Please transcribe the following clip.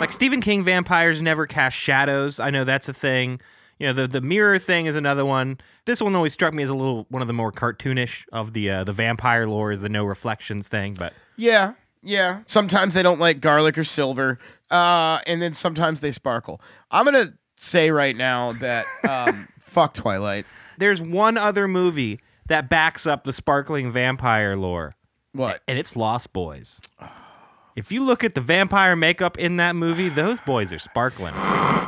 like Stephen King vampires never cast shadows. I know that's a thing. You know, the the mirror thing is another one. This one always struck me as a little one of the more cartoonish of the uh, the vampire lore is the no reflections thing, but yeah, yeah. Sometimes they don't like garlic or silver, uh, and then sometimes they sparkle. I'm gonna say right now that um, fuck Twilight. There's one other movie that backs up the sparkling vampire lore. What? And it's Lost Boys. Oh, if you look at the vampire makeup in that movie, those boys are sparkling.